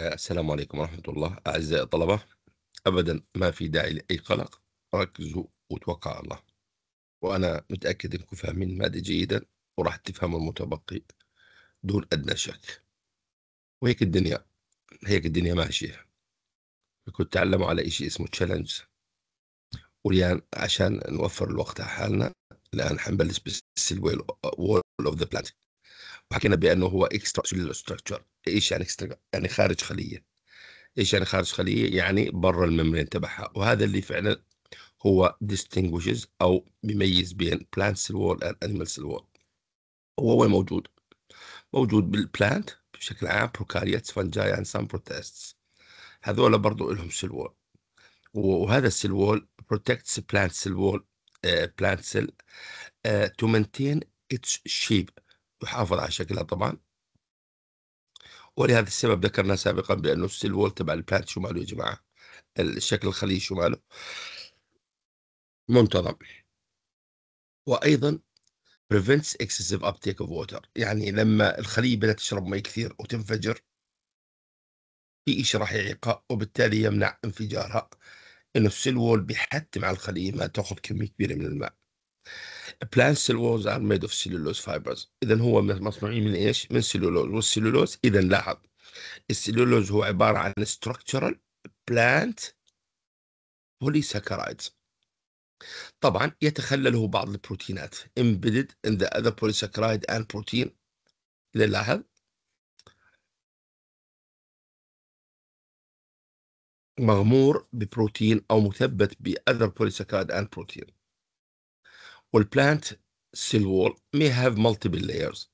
السلام عليكم ورحمة الله أعزائي الطلبة أبدا ما في داعي لأي قلق ركزوا وتوقع الله وأنا متأكد أنكم فاهمين المادة جيدا وراح تفهموا المتبقي دون أدنى شك وهيك الدنيا هيك الدنيا ماشية كنت تعلموا على إشي اسمه تشالنج وليان عشان نوفر الوقت على حالنا الآن حنبلش بالسيلوي وول أوف ذا بلانت وحكينا بانه هو اكسترا سيلولر ستراكشر ايش يعني اكسترا يعني خارج خليه ايش يعني خارج خليه يعني برا الممبرين تبعها وهذا اللي فعلا هو distinguishes او بيميز بين plant cell wall and animal cell wall هو وين موجود موجود بالبلانت بشكل عام بروكاريوتس فنجاي اند سام بروتيستس هذول برضو لهم سيل وول وهذا السيل وول protects plant cell wall بلانت eh, plant cell مينتين eh, to maintain its shape يحافظ على شكلها طبعا ولهذا السبب ذكرنا سابقا بأنه السيل وول تبع البلانت شو ماله يا جماعة الشكل الخليجي شو ماله منتظم وأيضا prevents excessive uptake of water يعني لما الخلية بدأت تشرب مي كثير وتنفجر في شيء راح يعيقها وبالتالي يمنع انفجارها انه السيل وول بيحتم على الخلية ما تاخذ كمية كبيرة من الماء بلانت سيل وولز ار ميد اوف سيلولوز فايبرز اذا هو مصنوعين من ايش؟ من سيلولوز والسيلولوز اذا لاحظ السيلولوز هو عباره عن structural بلانت polysaccharides طبعا يتخلله بعض البروتينات embedded in the other polysaccharide and protein لاحظ مغمور ببروتين او مثبت باذر بوليساكرايد اند بروتين والبلانت سيل وول may have multiple layers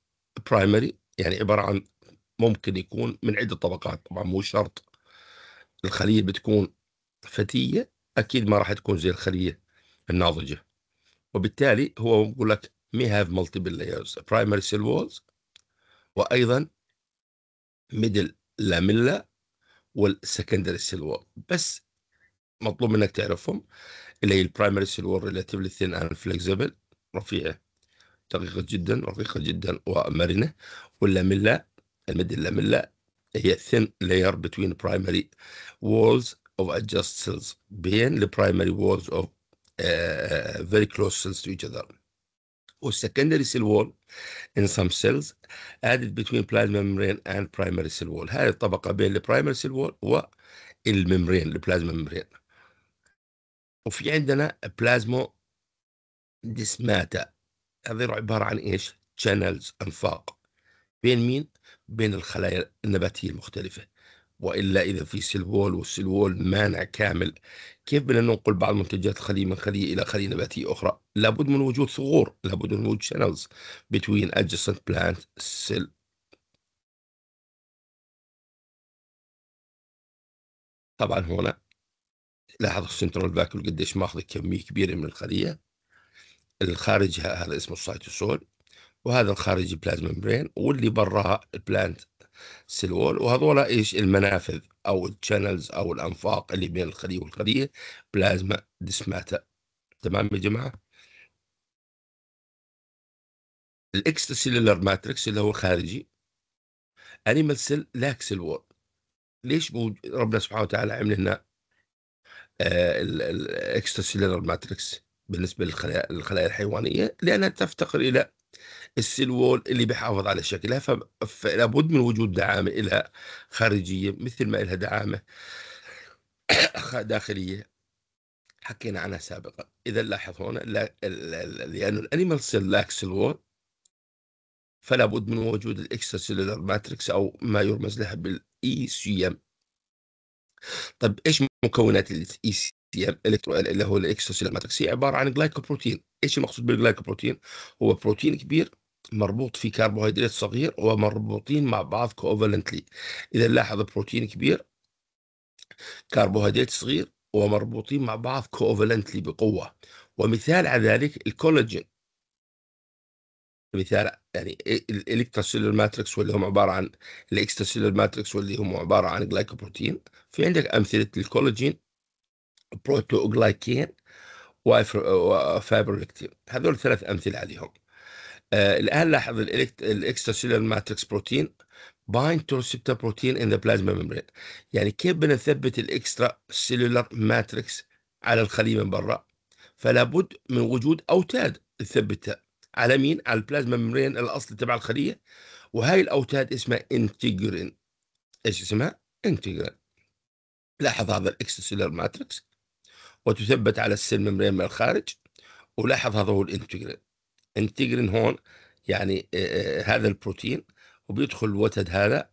primary يعني عبارة عن ممكن يكون من عدة طبقات طبعا مو شرط الخلية بتكون فتية أكيد ما راح تكون زي الخلية الناضجة وبالتالي هو بيقول لك may have multiple layers primary cell walls وأيضا middle lamella والسكندري cell wall بس مطلوب منك تعرفهم اللي هي البرايمري سيلور ريلاتيفلي ثين اند فليكسبل رفيعه دقيقه جدا رقيقه جدا ومرنه واللاملا المد اللاملا هي ثين لاير بتوين برايمري وولز اوف ادجست سيلز بين البرايمري وولز اوف فيري كلوز سيلز تو ايتش اذر والسكندري سيل وول ان سم سيلز ادد بتوين plasma membrane اند برايمري سيل وول هذه الطبقة بين البرايمري سيل وول والممبرين البلازما ممبرين وفي عندنا بلازمو ديسماتا هذه عبارة عن إيش؟ شانلز أنفاق بين مين؟ بين الخلايا النباتية المختلفة وإلا إذا في سلول والسلول مانع كامل كيف بدنا ننقل بعض منتجات الخلية من خلية إلى خلية نباتية أخرى لابد من وجود ثغور لابد من وجود شانلز between adjacent plant cell طبعا هنا لاحظوا السنترال فاكول قديش ماخذ كميه كبيره من الخليه الخارج هذا اسمه السيتوسول وهذا الخارج البلازما برين واللي براها البلانت سيل وول وهذولا ايش المنافذ او الشانلز او الانفاق اللي بين الخليه والخليه بلازما دسماتا تمام يا جماعه الاكسترا سيلولار ماتريكس اللي هو خارجي انيمال سيل لاكسل وول ليش موجود ربنا سبحانه وتعالى عمل لنا الاكسترا سيلولر ماتريكس بالنسبه للخلايا الخلايا الحيوانيه لانها تفتقر الى السيل وول اللي بيحافظ على شكلها فلابد من وجود دعامه لها خارجيه مثل ما لها دعامه داخليه حكينا عنها سابقا اذا لاحظ هنا لانه الانيمال سيل لاك سيل وول فلا بد من وجود الاكسترا سيلولر ماتريكس او ما يرمز لها بالاي سي e ام طب ايش مكونات الاي e سي الالكترو اللي هو الاكستوسيلر ماتريكس هي عباره عن جلايكوبروتين ايش المقصود بالجلايكوبروتين هو بروتين كبير مربوط في كربوهيدرات صغير ومربوطين مع بعض كوفالنتلي اذا لاحظ بروتين كبير كربوهيدرات صغير ومربوطين مع بعض كوفالنتلي بقوه ومثال على ذلك الكولاجين مثال يعني إيه الالكترا سيلر ماتريكس واللي هم عباره عن الاكسترا سيلر ماتريكس واللي هم عباره عن جلايكوبروتين في عندك امثله الكولاجين بروتوجلايكين وفايبرولكتين هذول ثلاث امثله عليهم آه الان لاحظ الاكسترا سيلر ماتريكس بروتين بايند تو ريسبتر بروتين ان ذا بلازما ميمبرين يعني كيف بدنا نثبت الاكسترا سيلولر ماتريكس على الخلية من برا فلا بد من وجود أوتاد تثبتها على مين على البلازما ميمبرين الاصلي تبع الخليه وهاي الاوتاد اسمها انتجرين ايش اسمها انتجرين لاحظ هذا الاكستسيلر ماتريكس وتثبت على السيل ميمبرين من الخارج ولاحظ هذا هو الانتجرين انتجرين هون يعني آه, آه، هذا البروتين وبيدخل الوتد هذا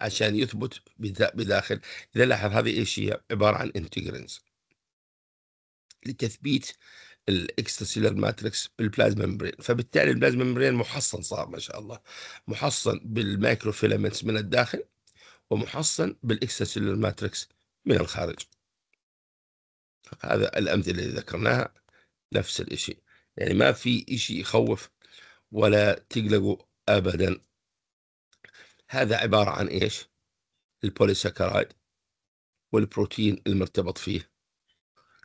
عشان يثبت بداخل اذا لاحظ هذه ايش هي عباره عن انتجرينز لتثبيت سيلر ماتريكس بالبلازما ممبرين فبالتالي البلازما ممبرين محصن صار ما شاء الله محصن بالمايكرو من الداخل ومحصن سيلر ماتريكس من الخارج هذا الأمثلة اللي ذكرناها نفس الشيء يعني ما في شيء يخوف ولا تقلقوا أبدا هذا عبارة عن إيش البوليساكرايد والبروتين المرتبط فيه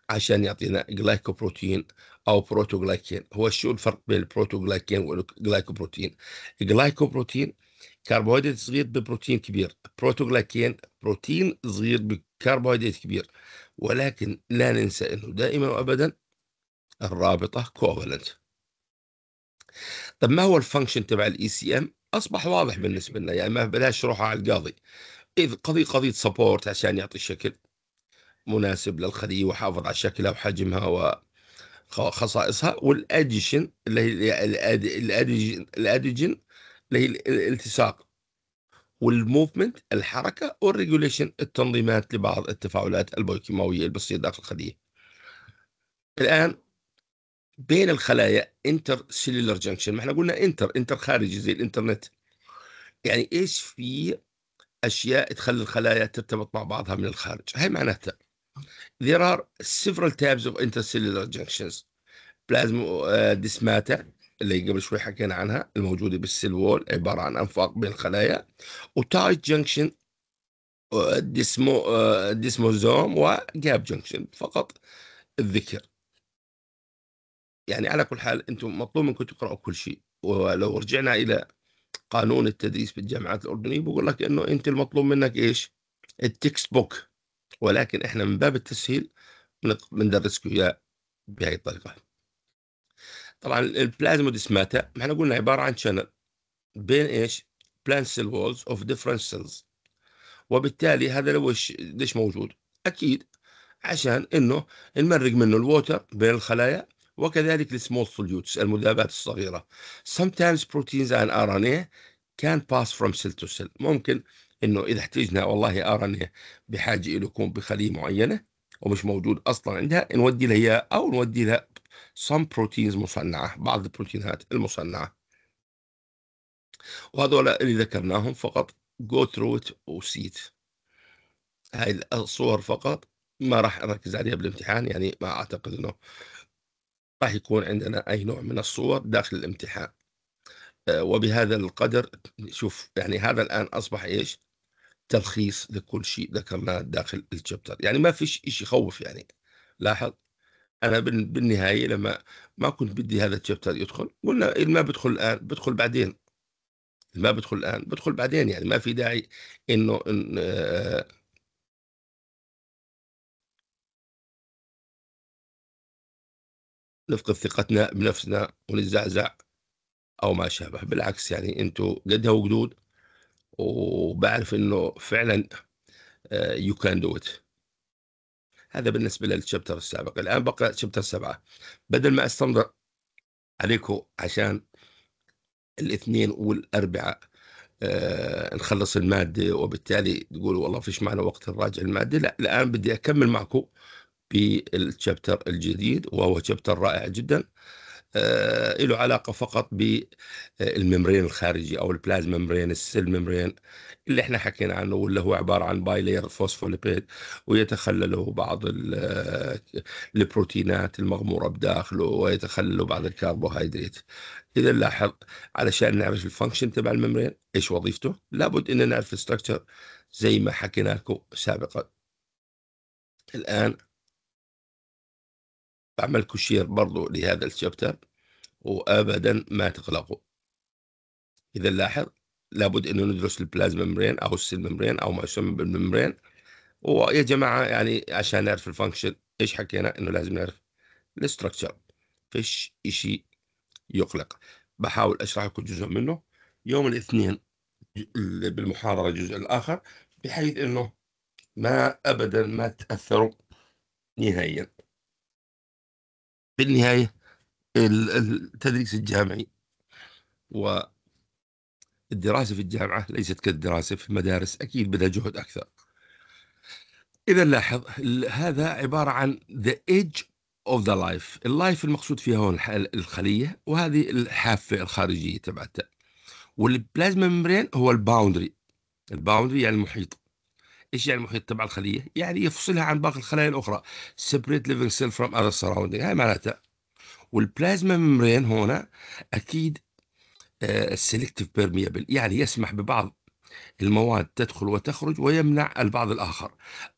عشان يعطينا جلايكوبروتين او بروتوغلايكين هو شو الفرق بين البروتوغلايكين والجلايكوبروتين الجلايكوبروتين كربوهيدرات صغير ببروتين كبير بروتوغلايكين بروتين صغير بكربوهيدرات كبير ولكن لا ننسى انه دائما وابدا الرابطه كوفالنت طب ما هو الفانكشن تبع الاي سي e ام اصبح واضح بالنسبه لنا يعني ما بلاش روحه على القاضي اذ قضيه قضيه سبورت عشان يعطي شكل مناسب للخلية وحافظ على شكلها وحجمها وخصائصها والأديشن اللي هي الأديجن, اللي هي الالتصاق والموفمنت الحركة والريجوليشن التنظيمات لبعض التفاعلات البيوكيماوية اللي بتصير داخل الخلية الآن بين الخلايا انتر سيلولر جنكشن ما احنا قلنا انتر انتر خارجي زي الانترنت يعني ايش في اشياء تخلي الخلايا ترتبط مع بعضها من الخارج هاي معناتها There are several types of intercellular junctions بلازم ديسماتا uh, اللي قبل شوي حكينا عنها الموجودة بالسيل وول عبارة عن أنفاق بين الخلايا وتايت جنكشن ديسمو ديسموزوم وجاب جنكشن فقط الذكر يعني على كل حال أنتم مطلوب منكم تقرأوا كل شيء ولو رجعنا إلى قانون التدريس بالجامعات الأردنية بقول لك أنه أنت المطلوب منك إيش التكست بوك ولكن احنا من باب التسهيل بندرسكم اياه بهذه الطريقه طبعا البلازموديسماتا احنا قلنا عباره عن شانل بين ايش بلان سيل وولز اوف ديفرنت سيلز وبالتالي هذا لو ليش موجود اكيد عشان انه نمرق منه الووتر بين الخلايا وكذلك السمول سوليوتس المذابات الصغيره sometimes proteins and RNA can pass from cell to cell ممكن انه اذا احتجنا والله ارني بحاجه لكم بخليه معينه ومش موجود اصلا عندها نودي لها اياه او نودي لها سم بروتينز مصنعه بعض البروتينات المصنعه وهذول اللي ذكرناهم فقط جو ثرو ات وسيت هاي الصور فقط ما راح اركز عليها بالامتحان يعني ما اعتقد انه راح يكون عندنا اي نوع من الصور داخل الامتحان آه، وبهذا القدر شوف يعني هذا الآن أصبح إيش تلخيص لكل شيء ذكرناه داخل الشابتر يعني ما فيش شيء يخوف يعني لاحظ انا بالنهايه لما ما كنت بدي هذا الشابتر يدخل قلنا اللي ما بدخل الان بدخل بعدين اللي ما بدخل الان بدخل بعدين يعني ما في داعي انه إن آه، نفقد ثقتنا بنفسنا ونتزعزع او ما شابه بالعكس يعني انتم قدها وقدود وبعرف انه فعلا يو كان دو ات هذا بالنسبه للشابتر السابق الان بقى شابتر سبعه بدل ما استمر عليكم عشان الاثنين والاربعاء آه نخلص الماده وبالتالي تقولوا والله فيش معنى وقت نراجع الماده لا الان بدي اكمل معكم بالشابتر الجديد وهو شابتر رائع جدا آه، له علاقه فقط بالممرين الخارجي او البلازما ممرين السيل ممرين اللي احنا حكينا عنه واللي هو عباره عن باي لير فوسفوليبيد ويتخلله بعض آه، البروتينات المغموره بداخله ويتخلله بعض الكربوهيدرات اذا لاحظ علشان نعرف الفانكشن تبع الممرين ايش وظيفته لابد ان نعرف الستركتشر زي ما حكينا لكم سابقا الان بعمل كوشير برضو لهذا الشابتر وابدا ما تقلقوا اذا لاحظ لابد انه ندرس البلازما ممبرين او السيل ممبرين او ما يسمى بالممبرين ويا جماعه يعني عشان نعرف الفانكشن ايش حكينا انه لازم نعرف الاستراكشر فيش اشي يقلق بحاول اشرح لكم جزء منه يوم الاثنين بالمحاضره الجزء الاخر بحيث انه ما ابدا ما تاثروا نهائيا بالنهاية التدريس الجامعي والدراسة في الجامعة ليست كالدراسة في المدارس أكيد بدها جهد أكثر إذا لاحظ هذا عبارة عن the edge of the life اللايف المقصود فيها هون الخلية وهذه الحافة الخارجية تبعتها والبلازما ممبرين هو الباوندري الباوندري يعني المحيط ايش يعني المحيط تبع الخليه؟ يعني يفصلها عن باقي الخلايا الاخرى سيبريت ليفنج سيل فروم اذر سراوندينج هاي معناتها والبلازما ممبرين هنا اكيد سيلكتيف آه، بيرميبل يعني يسمح ببعض المواد تدخل وتخرج ويمنع البعض الآخر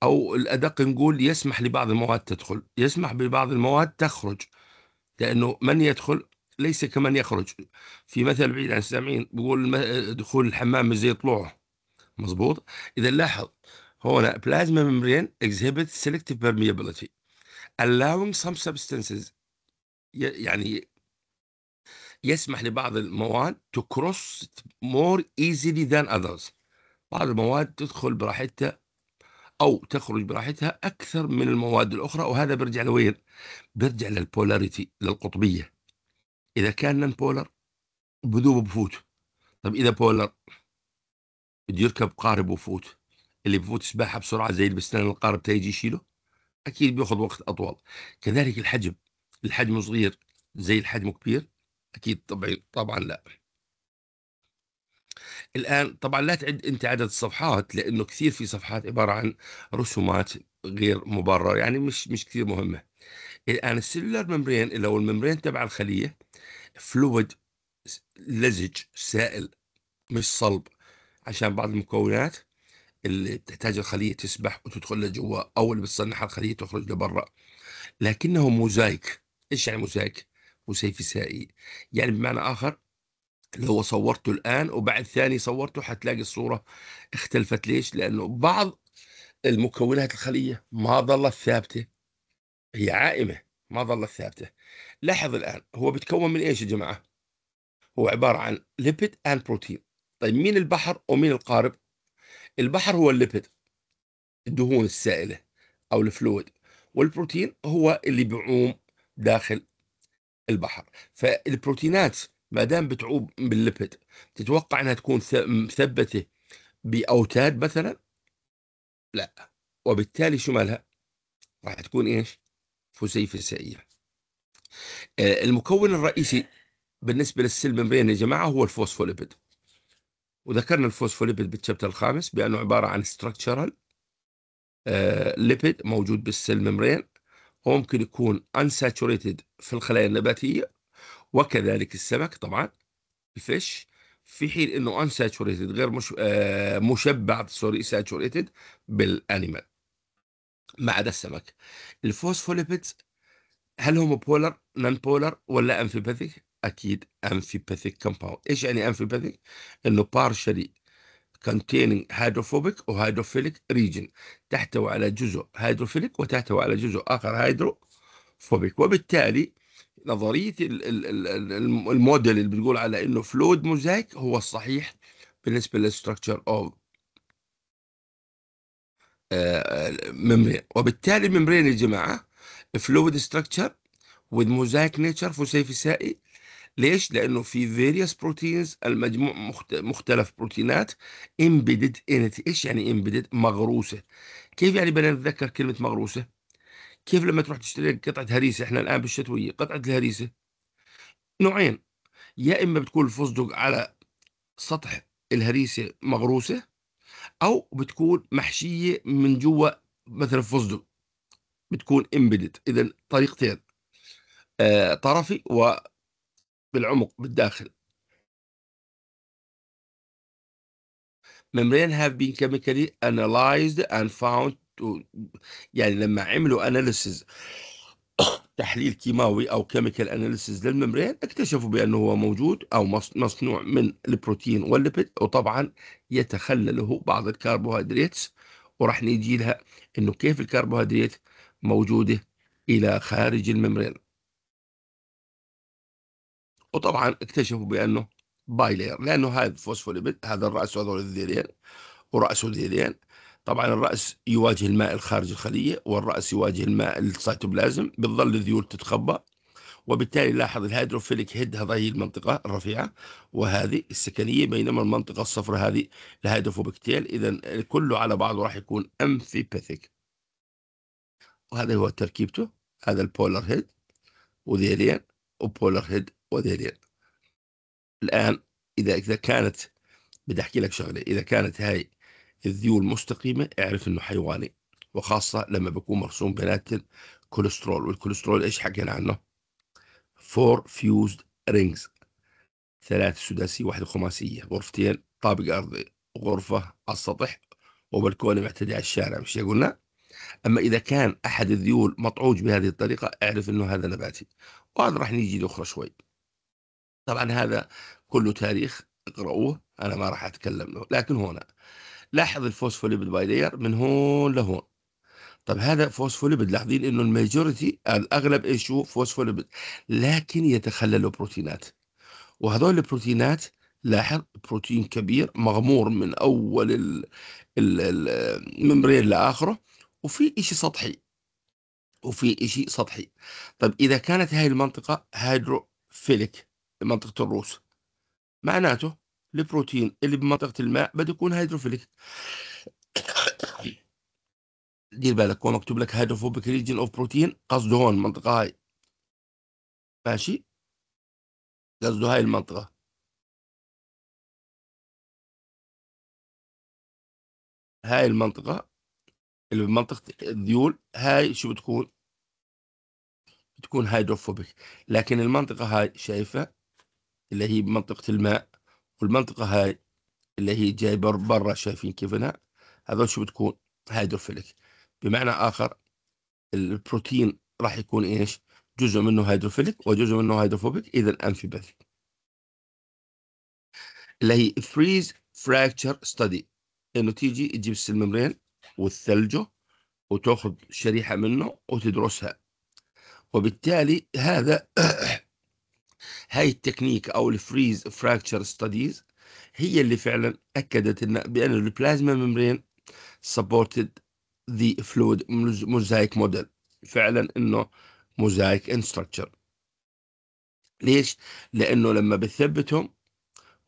أو الأدق نقول يسمح لبعض المواد تدخل يسمح ببعض المواد تخرج لأنه من يدخل ليس كمن يخرج في مثل بعيد عن السامعين بيقول آه، دخول الحمام زي طلوعه مضبوط إذا لاحظ هنا بلازما membrane اكزيبت سيلكتيف permeability allowing some substances يعني يسمح لبعض المواد to cross more easily than others بعض المواد تدخل براحتها أو تخرج براحتها أكثر من المواد الأخرى وهذا بيرجع لوين؟ بيرجع للبولاريتي للقطبية إذا كان نن بولر بذوب بفوت طب إذا بولر بده يركب قارب وفوت اللي بفوت سباحه بسرعه زي البستان القارب تيجي يشيله اكيد بياخذ وقت اطول كذلك الحجم الحجم صغير زي الحجم كبير اكيد طبعا طبعا لا الان طبعا لا تعد انت عدد الصفحات لانه كثير في صفحات عباره عن رسومات غير مبرره يعني مش مش كثير مهمه الان السيلولار ممبرين اللي هو الممبرين تبع الخليه فلويد لزج سائل مش صلب عشان بعض المكونات اللي بتحتاج الخليه تسبح وتدخل لجوا او اللي بتصنعها الخليه تخرج لبرا لكنه موزايك ايش يعني موزايك وسيفسائي يعني بمعنى اخر اللي هو صورته الان وبعد ثاني صورته حتلاقي الصوره اختلفت ليش لانه بعض المكونات الخليه ما ظلت ثابته هي عائمه ما ظلت ثابته لاحظ الان هو بيتكون من ايش يا جماعه هو عباره عن ليبيد اند بروتين طيب مين البحر ومين القارب البحر هو الليبيد الدهون السائلة أو الفلويد والبروتين هو اللي بيعوم داخل البحر فالبروتينات ما دام بتعوم بالليبيد تتوقع انها تكون مثبته باوتاد مثلا لا وبالتالي شو مالها راح تكون ايش فسيفسائيه آه، المكون الرئيسي بالنسبه للسلم يا جماعه هو الفوسفوليبيد وذكرنا الفوسفوليبيد بالشابتر الخامس بأنه عبارة عن ستراكشرال آه، ليبيد موجود بالسيل ممبرين وممكن يكون انساتوريتد في الخلايا النباتية وكذلك السمك طبعا الفيش في حين انه انساتوريتد غير مش آه مشبع سوري ساتوريتد بالانيمال ما عدا السمك الفوسفوليبيدز هل هم بولر نان بولر ولا انفيباثيك اكيد امفيباثيك كومباوند ايش يعني امفيباثيك انه بارشلي containing hydrophobic أو hydrophilic region تحتوي على جزء هيدروفيليك وتحتوي على جزء آخر هيدروفوبيك وبالتالي نظرية الموديل اللي بتقول على إنه فلويد موزايك هو الصحيح بالنسبة للستركتشر أوف ممبرين وبالتالي ممبرين يا جماعة فلويد ستركتشر وذ موزايك نيتشر فسيفسائي ليش؟ لأنه في فيريوس بروتينز المجموع مختلف بروتينات امبيدد انت ايش يعني امبيدد؟ مغروسة كيف يعني بدنا نتذكر كلمة مغروسة؟ كيف لما تروح تشتري قطعة هريسة احنا الآن بالشتوية قطعة الهريسة نوعين يا إما بتكون الفستق على سطح الهريسة مغروسة أو بتكون محشية من جوا مثلا فستق بتكون امبيدد إذا طريقتين آه طرفي و بالعمق بالداخل membrane have been chemically analyzed and found to يعني لما عملوا analysis تحليل كيماوي او كيميكال اناليسيز للممبرين اكتشفوا بانه هو موجود او مصنوع من البروتين والليبيد وطبعا يتخلله بعض الكربوهيدرات وراح نجي لها انه كيف الكربوهيدرات موجوده الى خارج الممبرين وطبعا اكتشفوا بانه بايلير لانه هذا فوسفوليبيد هذا الراس وهذول الذيلين وراسه ذيلين طبعا الراس يواجه الماء الخارج الخليه والراس يواجه الماء السيتوبلازم بتظل الذيول تتخبى وبالتالي لاحظ الهيدروفيليك هيد هذه هي المنطقة الرفيعة وهذه السكنية بينما المنطقة الصفراء هذه الهيدروفوبكتيل إذا كله على بعضه راح يكون أمفيباثيك وهذا هو تركيبته هذا البولر هيد وذيلين وبولر هيد ودليل الآن إذا إذا كانت بدي أحكي لك شغلة إذا كانت هاي الذيول مستقيمة اعرف إنه حيواني وخاصة لما بكون مرسوم بنات الكوليسترول والكوليسترول إيش حكينا عنه فور فيوزد رينجز ثلاث سداسية واحدة خماسية غرفتين طابق أرضي غرفة على السطح وبلكونة معتدي على الشارع مش قلنا أما إذا كان أحد الذيول مطعوج بهذه الطريقة اعرف إنه هذا نباتي وهذا راح نيجي لاخرى شوي طبعا هذا كله تاريخ اقرأوه أنا ما راح أتكلم له لكن هنا لاحظ الفوسفوليبيد باي لير من هون لهون طب هذا فوسفوليبيد لاحظين انه الماجورتي الاغلب ايش هو فوسفوليبيد لكن يتخلله بروتينات وهذول البروتينات لاحظ بروتين كبير مغمور من اول الممبرين لاخره وفي شيء سطحي وفي شيء سطحي طب اذا كانت هاي المنطقه هيدروفيليك منطقة الروس معناته البروتين اللي بمنطقة الماء بده يكون هيدروفيليك دير بالك هو مكتوب لك هيدروفوبيك ريجن اوف بروتين قصده هون المنطقة هاي ماشي قصده هاي المنطقة هاي المنطقة اللي بمنطقة الذيول هاي شو بتكون؟ بتكون هيدروفوبيك لكن المنطقة هاي شايفها اللي هي منطقة الماء والمنطقة هاي اللي هي جاي بر برا شايفين كيف هنا هذول شو بتكون هيدروفيلك بمعنى آخر البروتين راح يكون إيش جزء منه هيدروفيلك وجزء منه هيدروفوبيك إذا أنفيباثيك اللي هي فريز فراكتشر ستدي إنه تيجي تجيب السلمبرين والثلجه وتاخذ شريحه منه وتدرسها وبالتالي هذا هاي التكنيك أو الفريز فراكتشر ستاديز هي اللي فعلا أكدت ان بأن البلازما ممبرين سبورتد ذا فلويد موزايك موديل فعلا إنه موزايك ان ليش؟ لأنه لما بتثبتهم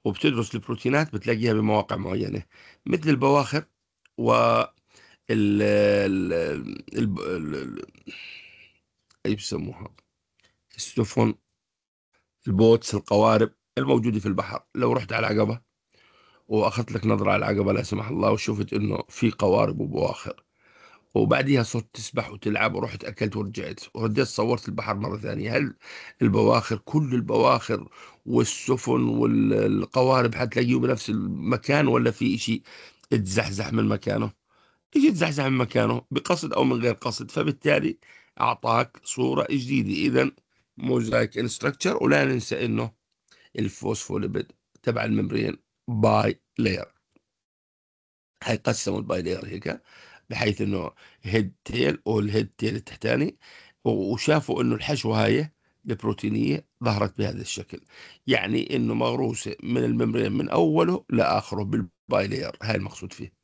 وبتدرس البروتينات بتلاقيها بمواقع معينة مثل البواخر و ال ال ايش بسموها السفن البوتس القوارب الموجودة في البحر لو رحت على العقبة وأخذت لك نظرة على العقبة لا سمح الله وشفت إنه في قوارب وبواخر وبعديها صرت تسبح وتلعب ورحت أكلت ورجعت ورديت صورت البحر مرة ثانية هل البواخر كل البواخر والسفن والقوارب حتلاقيه بنفس المكان ولا في شيء اتزحزح من مكانه يجي تزحزح من مكانه بقصد أو من غير قصد فبالتالي أعطاك صورة جديدة إذا موزايك انستراكشر ولا ننسى انه الفوسفوليبيد تبع الممبرين باي لاير حيقسموا الباي لاير هيك بحيث انه هيد تيل والهيد تيل التحتاني وشافوا انه الحشوه هاي البروتينيه ظهرت بهذا الشكل يعني انه مغروسه من الممبرين من اوله لاخره بالباي لاير هاي المقصود فيه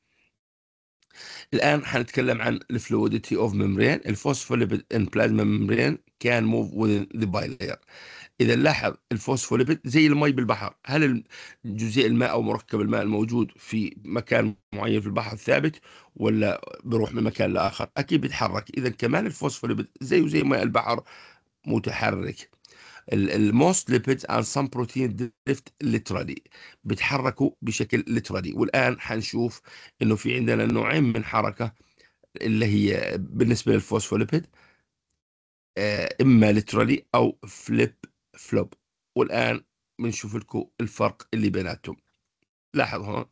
الان حنتكلم عن الفلويدتي اوف ميمبرين الفوسفوليبيد ان بلازما ميمبرين كان موف وذين ذا بايلير اذا لاحظ الفوسفوليبيد زي المي بالبحر هل جزيء الماء او مركب الماء الموجود في مكان معين في البحر ثابت ولا بيروح من مكان لاخر اكيد بيتحرك اذا كمان الفوسفوليبيد زيه زي ماء البحر متحرك الموست ليبيدز اند سم بروتين دريفت ليترالي بيتحركوا بشكل ليترالي والان حنشوف انه في عندنا نوعين من حركه اللي هي بالنسبه للفوسفوليبيد آه، اما ليترالي او فليب فلوب والان بنشوف لكم الفرق اللي بيناتهم لاحظ هون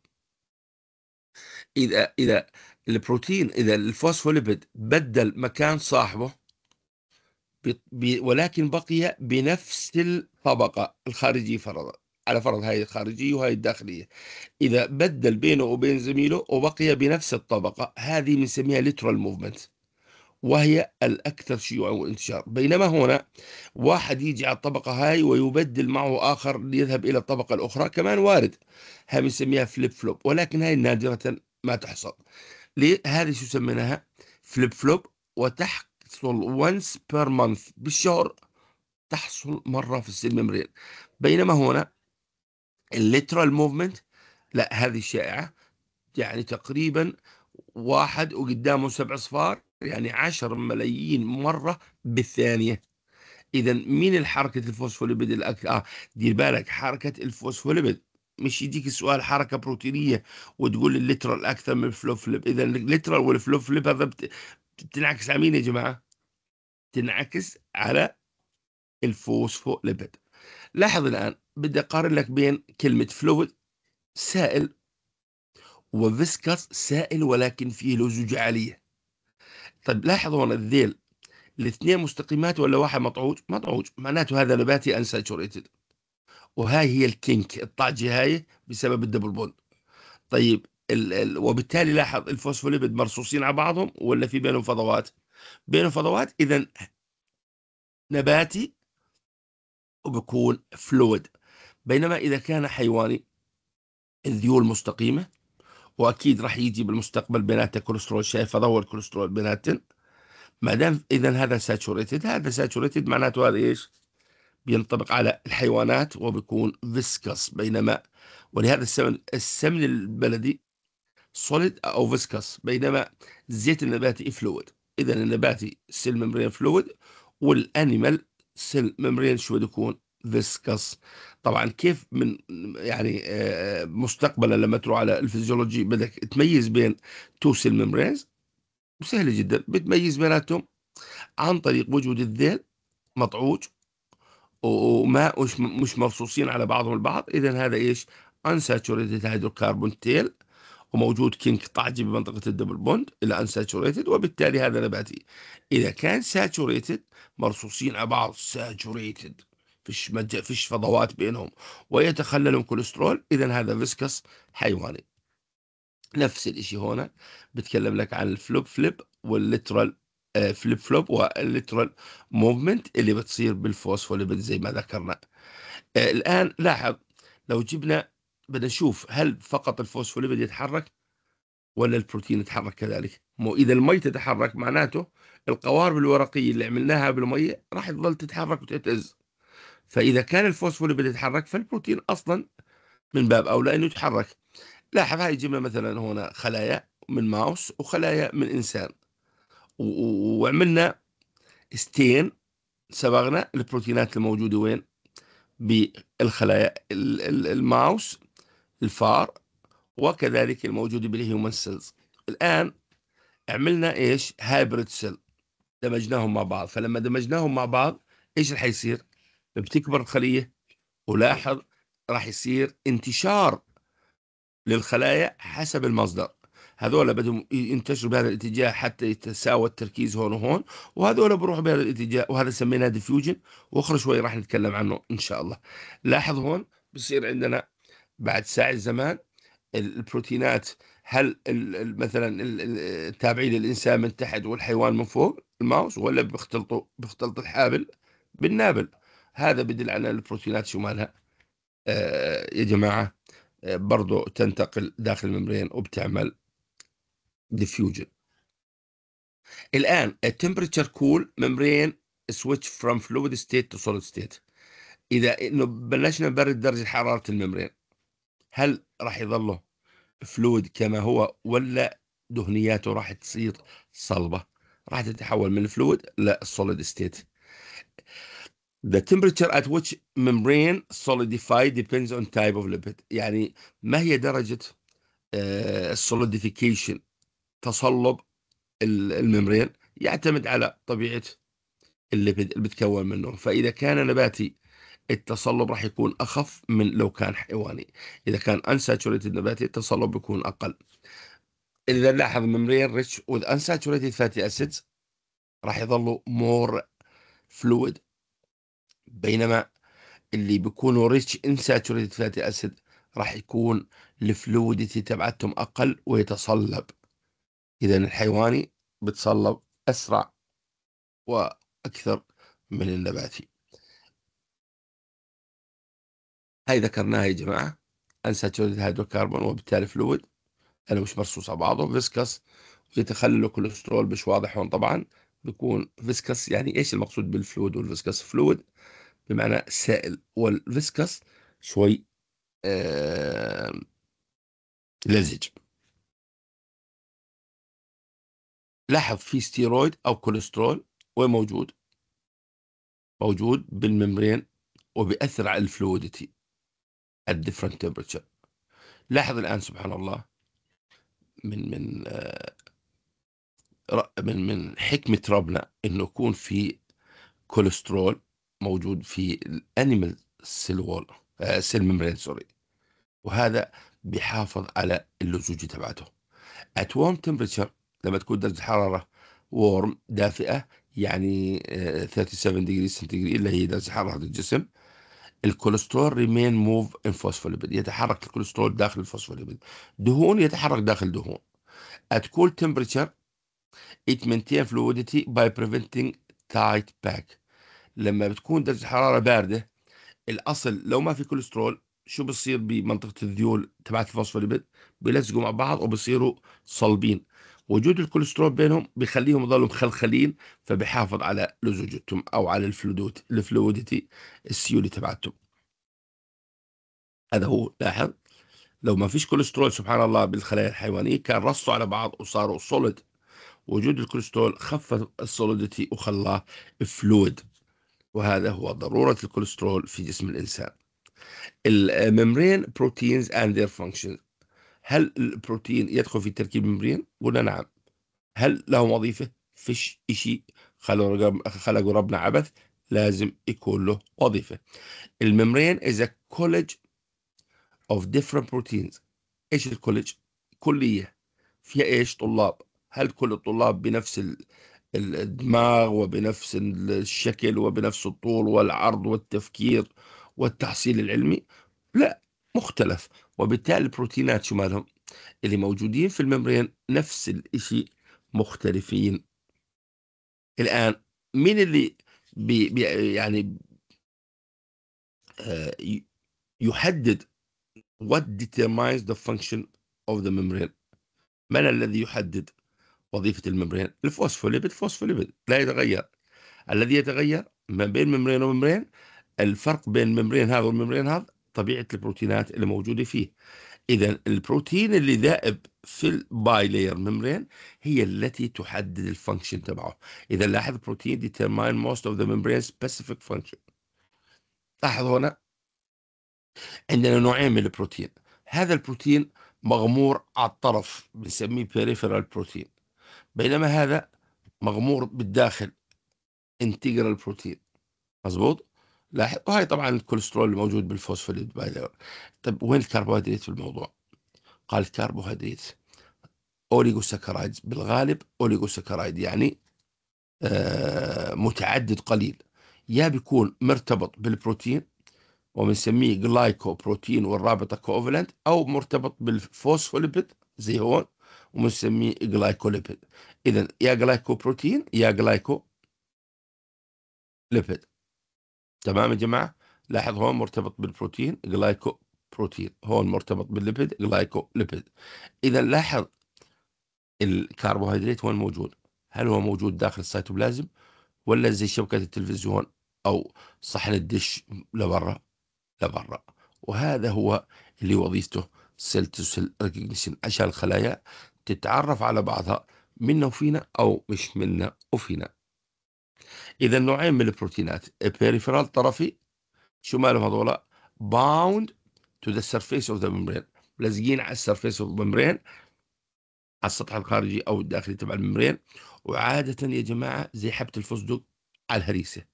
اذا اذا البروتين اذا الفوسفوليبيد بدل مكان صاحبه ولكن بقي بنفس الطبقة الخارجية فرضا على فرض هاي الخارجية وهاي الداخلية إذا بدل بينه وبين زميله وبقي بنفس الطبقة هذه بنسميها ليترال موفمنت وهي الأكثر شيوعا وانتشار بينما هنا واحد يجي على الطبقة هاي ويبدل معه آخر ليذهب إلى الطبقة الأخرى كمان وارد هاي بنسميها فليب فلوب ولكن هاي نادرة ما تحصل ليه هذه شو سميناها فليب فلوب وتحق تحصل once per month بالشهر تحصل مرة في السن ممرين بينما هنا الليترال موفمنت لا هذه شائعة يعني تقريبا واحد وقدامه سبع صفار يعني عشر ملايين مرة بالثانية إذا مين الحركة الفوسفوليبيد الأكثر آه دير بالك حركة الفوسفوليبيد مش يديك السؤال حركة بروتينية وتقول الليترال أكثر من الفلوفليب إذا الليترال والفلوفليب هذا بتنعكس على مين يا جماعة؟ تنعكس على الفوسفوليبيد لاحظ الآن بدي أقارن لك بين كلمة فلويد سائل وفيسكس سائل ولكن فيه لزوجة عالية طيب لاحظ هون الذيل الاثنين مستقيمات ولا واحد مطعوج مطعوج معناته هذا نباتي انساتوريتد وهاي هي الكينك الطعجة هاي بسبب الدبل بوند طيب ال ال وبالتالي لاحظ الفوسفوليبيد مرصوصين على بعضهم ولا في بينهم فضوات بين الفضوات اذا نباتي وبكون فلويد بينما اذا كان حيواني الذيول مستقيمه واكيد راح يجي بالمستقبل بيناتها كوليسترول شايف ضوء الكوليسترول بيناتن ما دام اذا هذا ساتوريتد هذا ساتوريتد معناته هذا ايش؟ بينطبق على الحيوانات وبكون فيسكس بينما ولهذا السمن السمن البلدي سوليد او فيسكس بينما الزيت النباتي فلويد إذا النباتي سيل ممبرين فلويد والأنيمال سيل ممبرين شو بده يكون فيسكس طبعا كيف من يعني آه، مستقبلا لما تروح على الفيزيولوجي بدك تميز بين تو سيل ممبرينز سهله جدا بتميز بيناتهم عن طريق وجود الذيل مطعوج وما مش مرصوصين على بعضهم البعض اذا هذا ايش انساتوريتد هيدروكربون تيل وموجود كينك طاجي بمنطقة الدبل بوند إلى أن ساتوريتد وبالتالي هذا نباتي إذا كان ساتوريتد مرصوصين على بعض ساتوريتد فيش مج... فيش فضوات بينهم ويتخللهم كوليسترول إذا هذا فيسكس حيواني نفس الشيء هنا بتكلم لك عن الفلوب فليب والليترال فليب فلوب والليترال موفمنت اللي بتصير بالفوسفوليبيد زي ما ذكرنا آه، الآن لاحظ لو جبنا بدنا نشوف هل فقط الفوسفوليبيد يتحرك ولا البروتين يتحرك كذلك مو إذا المي تتحرك معناته القوارب الورقية اللي عملناها بالمي راح تظل تتحرك وتتأز فإذا كان الفوسفوليبيد يتحرك فالبروتين أصلا من باب أولى أنه يتحرك لاحظ هاي جبنا مثلا هنا خلايا من ماوس وخلايا من إنسان وعملنا ستين صبغنا البروتينات الموجودة وين بالخلايا الماوس الفار وكذلك الموجود بالهيومن سيلز الآن عملنا إيش هايبريد سيل دمجناهم مع بعض فلما دمجناهم مع بعض إيش اللي حيصير بتكبر الخلية ولاحظ راح يصير انتشار للخلايا حسب المصدر هذول بدهم ينتشروا بهذا الاتجاه حتى يتساوى التركيز هون وهون وهذول بروحوا بهذا الاتجاه وهذا سميناه ديفيوجن واخر شوي راح نتكلم عنه ان شاء الله لاحظ هون بصير عندنا بعد ساعة الزمان البروتينات هل مثلا التابعين للإنسان من تحت والحيوان من فوق الماوس ولا بيختلطوا بيختلط الحابل بالنابل هذا بدل على البروتينات شو مالها آه يا جماعة برضه آه، برضو تنتقل داخل الممرين وبتعمل ديفيوجن الآن التمبريتشر كول ممرين سويتش فروم فلويد ستيت تو سوليد ستيت إذا إنه بلشنا نبرد درجة حرارة الممرين هل راح يظل فلود كما هو ولا دهنياته راح تصير صلبة راح تتحول من الفلود للسوليد ستيت The temperature at which membrane solidify depends on type of lipid يعني ما هي درجة آه, solidification تصلب الممبرين يعتمد على طبيعة الليبيد اللي بتكون منه فإذا كان نباتي التصلب راح يكون أخف من لو كان حيواني إذا كان unsaturated نباتي التصلب بيكون أقل إذا نلاحظ ممرير ريتش وذ أنساتوريتد فاتي أسيدز راح يظلوا مور فلويد بينما اللي بيكونوا ريتش ساتوريتد فاتي أسيد راح يكون الفلويدتي تبعتهم أقل ويتصلب إذا الحيواني بتصلب أسرع وأكثر من النباتي هاي ذكرناها يا جماعة unsaturated هيدروكربون وبالتالي فلويد أنا مش مرصوص على بعضه فيسكس يتخلل الكوليسترول مش واضح هون طبعا بيكون فيسكس يعني ايش المقصود بالفلويد والفيسكس فلويد بمعنى سائل والفيسكس شوي آه لزج لاحظ في ستيرويد او كوليسترول وين موجود موجود بالممبرين وبيأثر على الفلويدتي at different temperature لاحظ الآن سبحان الله من من آه، من من حكمة ربنا إنه يكون في كوليسترول موجود في الأنيمال سيل وول سيل ميمبرين سوري وهذا بيحافظ على اللزوجة تبعته at warm temperature لما تكون درجة الحرارة warm دافئة يعني 37 ديجري سنتيجري اللي هي درجة حرارة الجسم الكوليسترول ريمين موف ان فوسفوليبيد يتحرك الكوليسترول داخل الفوسفوليبيد دهون يتحرك داخل دهون at cool temperature it maintain fluidity by preventing tight pack لما بتكون درجة الحرارة باردة الأصل لو ما في كوليسترول شو بصير بمنطقة الذيول تبعت الفوسفوليبيد بيلزقوا مع بعض وبصيروا صلبين وجود الكوليسترول بينهم بيخليهم يظلوا مخلخلين فبيحافظ على لزوجتهم او على الفلودوت الفلويدتي السيوله تبعتهم هذا هو لاحظ لو ما فيش كوليسترول سبحان الله بالخلايا الحيوانيه كان رصوا على بعض وصاروا سوليد وجود الكوليسترول خفف السوليدتي وخلاه فلويد وهذا هو ضروره الكوليسترول في جسم الانسان الممبرين بروتينز اند ذير فانكشنز هل البروتين يدخل في تركيب الممبرين قلنا نعم هل له وظيفة فيش إشي خلقه ربنا عبث لازم يكون له وظيفة الممبرين از كولج اوف ديفرنت بروتينز. إيش الكولج كلية فيها إيش طلاب هل كل الطلاب بنفس الدماغ وبنفس الشكل وبنفس الطول والعرض والتفكير والتحصيل العلمي لا مختلف وبالتالي البروتينات شو مالهم اللي موجودين في الممبرين نفس الإشي مختلفين الآن مين اللي بي بي يعني آه، يحدد what determines the function of the membrane من الذي يحدد وظيفة الممبرين الفوسفوليبيد فوسفوليبيد لا يتغير الذي يتغير ما بين ممبرين وممبرين الفرق بين ممبرين هذا والممبرين هذا طبيعه البروتينات اللي موجوده فيه اذا البروتين اللي ذائب في الباي لاير ميمبرين هي التي تحدد الفانكشن تبعه اذا لاحظ بروتين ديتيرماين موست اوف ذا ميمبرين سبيسيفيك فانكشن لاحظ هنا عندنا نوعين من البروتين هذا البروتين مغمور على الطرف بنسميه بيريفيرال بروتين بينما هذا مغمور بالداخل انتجرال بروتين مظبوط لاحظ وهي طبعا الكوليسترول الموجود بالفوسفوليد طيب وين الكربوهيدرات في الموضوع قال الكربوهيدرات اوليغوساكرايدز بالغالب اوليغوساكرايد يعني آه متعدد قليل يا بيكون مرتبط بالبروتين وبنسميه جلايكوبروتين والرابطه كوفلنت او مرتبط بالفوسفوليبيد زي هون ومنسميه جلايكوليبيد اذا يا جلايكوبروتين يا جلايكو ليبيد تمام يا جماعه لاحظ هون مرتبط بالبروتين جلايكو بروتين هون مرتبط بالليبيد جلايكو ليبيد اذا لاحظ الكربوهيدرات وين موجود هل هو موجود داخل السيتوبلازم ولا زي شبكه التلفزيون او صحن الدش لبرا لبرا وهذا هو اللي وظيفته سيل تو سيل ريكوجنيشن عشان الخلايا تتعرف على بعضها منا وفينا او مش منا وفينا إذا نوعين من البروتينات بيريفرال طرفي شو مالهم هذولا باوند تو ذا سيرفيس اوف ذا ممبرين لازقين على السيرفيس اوف الممبرين على السطح الخارجي او الداخلي تبع الممبرين وعاده يا جماعه زي حبه الفستق على الهريسه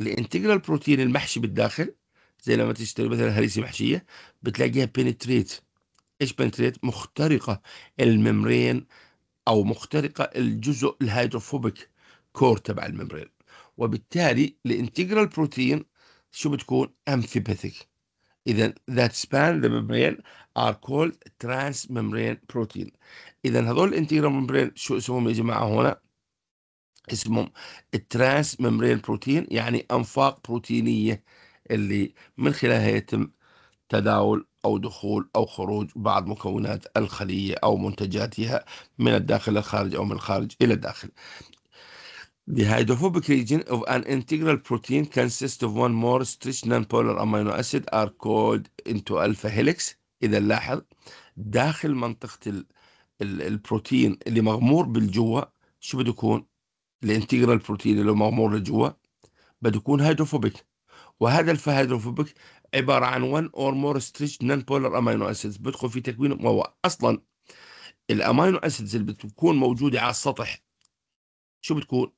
الانتجرال بروتين المحشي بالداخل زي لما تشتري مثلا هريسه محشيه بتلاقيها بينتريت ايش بينتريت مخترقه الممبرين او مخترقه الجزء الهيدروفوبيك كور تبع الممبرين وبالتالي الانتجرال بروتين شو بتكون امفيباثيك اذا that span the membrane are called transmembrane protein اذا هذول الانتجرال ممبرين شو اسمهم يا جماعه هنا اسمهم الترانس ممبرين بروتين يعني انفاق بروتينيه اللي من خلالها يتم تداول او دخول او خروج بعض مكونات الخليه او منتجاتها من الداخل للخارج او من الخارج الى الداخل The hydrophobic region of an integral protein consists of one more stretched polar amino acid are called into alpha helix إذا لاحظ داخل منطقة ال ال البروتين اللي مغمور بالجوا شو بده يكون؟ الانتجرال بروتين اللي مغمور لجوا بده يكون هيدروفوبيك وهذا الفهيدروفوبيك عبارة عن one اور مور ستريتش non بولر امينو اسيدز بدخل في تكوين وهو اصلا الامينو اسيدز اللي بتكون موجودة على السطح شو بتكون؟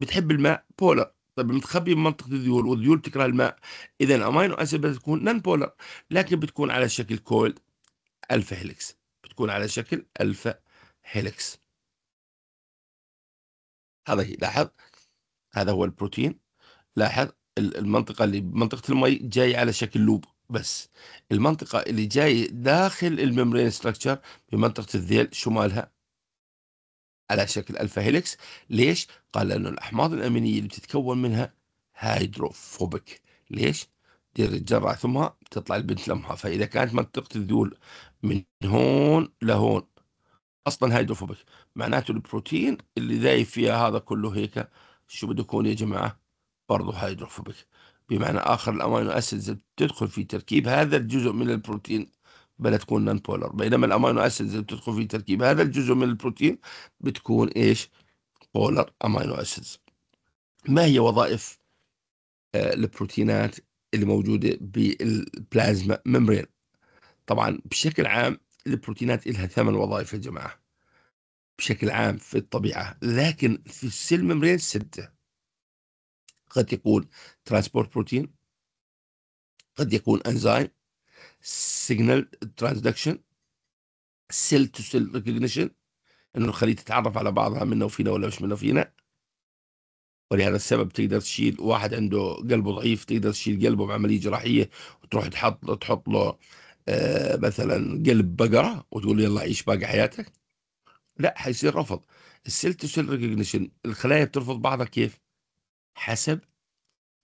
بتحب الماء بولر طيب متخبي بمنطقه الذيول والذيول تكره الماء اذا امينو اسيد بتكون نان بولر لكن بتكون على شكل كويل الفا هيليكس بتكون على شكل الفا هيليكس هذا هي لاحظ هذا هو البروتين لاحظ المنطقه اللي منطقه المي جاي على شكل لوب بس المنطقه اللي جاي داخل الممبرين ستراكشر بمنطقه الذيل شمالها على شكل ألفا هيليكس ليش؟ قال لأنه الأحماض الأمينية اللي بتتكون منها هيدروفوبيك ليش؟ تصير تتجرع ثم تطلع البنت لمها فإذا كانت منطقة الذيول من هون لهون أصلا هيدروفوبيك معناته البروتين اللي ذايب فيها هذا كله هيك شو بده يكون يا جماعة؟ برضه هيدروفوبيك بمعنى آخر الأمينو أسيدز تدخل في تركيب هذا الجزء من البروتين بلا تكون نان بولر بينما الامينو اسيدز اللي بتدخل في تركيب هذا الجزء من البروتين بتكون ايش بولر امينو اسيدز ما هي وظائف آه، البروتينات اللي موجوده بالبلازما ميمبرين طبعا بشكل عام البروتينات لها ثمان وظائف يا جماعه بشكل عام في الطبيعه لكن في السيل ميمبرين سته قد يكون ترانسبورت بروتين قد يكون انزيم سيجنال ترانزدكشن سيل تو سيل ريكوجنيشن انه الخليه تتعرف على بعضها منا وفينا ولا مش منا وفينا ولهذا السبب تقدر تشيل واحد عنده قلبه ضعيف تقدر تشيل قلبه بعمليه جراحيه وتروح تحط تحط له آه مثلا قلب بقره وتقول له يلا عيش باقي حياتك لا حيصير رفض السيل تو سيل ريكوجنيشن الخلايا بترفض بعضها كيف؟ حسب